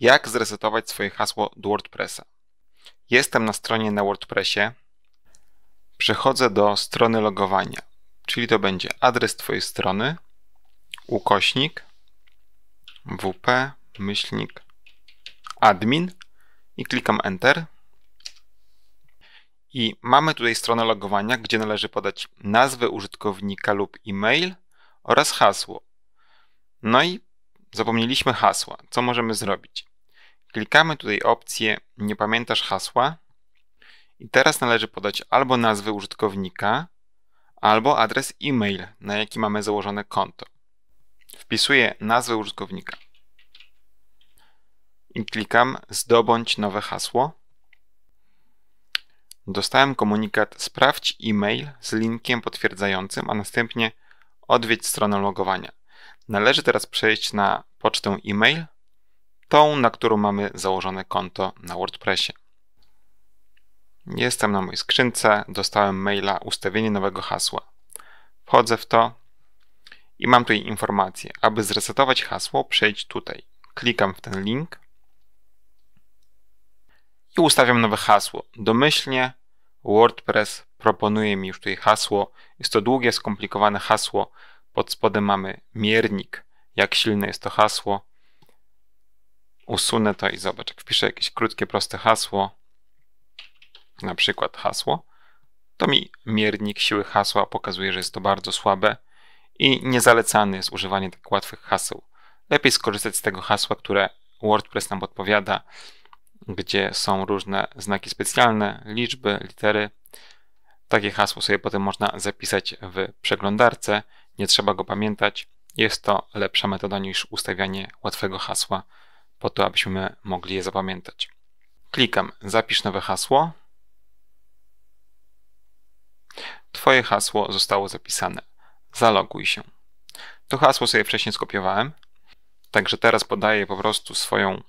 jak zresetować swoje hasło do WordPressa. Jestem na stronie na WordPressie. Przechodzę do strony logowania, czyli to będzie adres Twojej strony, ukośnik, wp, myślnik, admin i klikam Enter. I mamy tutaj stronę logowania, gdzie należy podać nazwę użytkownika lub e-mail oraz hasło. No i zapomnieliśmy hasła. Co możemy zrobić? Klikamy tutaj opcję Nie pamiętasz hasła i teraz należy podać albo nazwę użytkownika, albo adres e-mail, na jaki mamy założone konto. Wpisuję nazwę użytkownika i klikam Zdobądź nowe hasło. Dostałem komunikat Sprawdź e-mail z linkiem potwierdzającym, a następnie odwiedź stronę logowania. Należy teraz przejść na pocztę e-mail tą, na którą mamy założone konto na WordPressie. Jestem na mojej skrzynce, dostałem maila ustawienie nowego hasła. Wchodzę w to i mam tutaj informację. Aby zresetować hasło, przejdź tutaj. Klikam w ten link i ustawiam nowe hasło. Domyślnie WordPress proponuje mi już tutaj hasło. Jest to długie, skomplikowane hasło. Pod spodem mamy miernik, jak silne jest to hasło usunę to i zobacz, jak wpiszę jakieś krótkie, proste hasło, na przykład hasło, to mi miernik siły hasła pokazuje, że jest to bardzo słabe i niezalecane jest używanie tak łatwych haseł. Lepiej skorzystać z tego hasła, które WordPress nam odpowiada, gdzie są różne znaki specjalne, liczby, litery. Takie hasło sobie potem można zapisać w przeglądarce, nie trzeba go pamiętać. Jest to lepsza metoda niż ustawianie łatwego hasła po to, abyśmy mogli je zapamiętać. Klikam zapisz nowe hasło. Twoje hasło zostało zapisane. Zaloguj się. To hasło sobie wcześniej skopiowałem, także teraz podaję po prostu swoją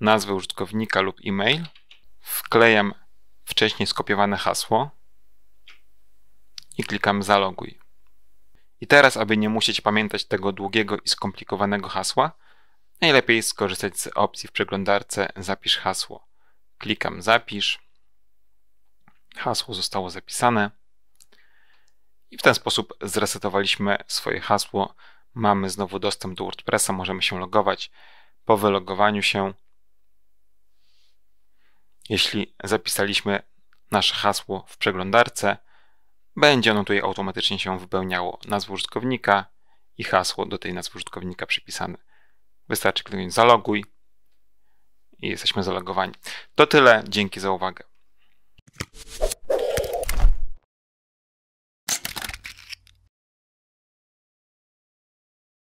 nazwę użytkownika lub e-mail. Wklejam wcześniej skopiowane hasło i klikam zaloguj. I teraz, aby nie musieć pamiętać tego długiego i skomplikowanego hasła, Najlepiej skorzystać z opcji w przeglądarce Zapisz hasło. Klikam Zapisz. Hasło zostało zapisane. I w ten sposób zresetowaliśmy swoje hasło. Mamy znowu dostęp do WordPressa, możemy się logować. Po wylogowaniu się, jeśli zapisaliśmy nasze hasło w przeglądarce, będzie ono tutaj automatycznie się wypełniało nazwę użytkownika i hasło do tej nazwy użytkownika przypisane. Wystarczy kliknąć zaloguj i jesteśmy zalogowani. To tyle. Dzięki za uwagę.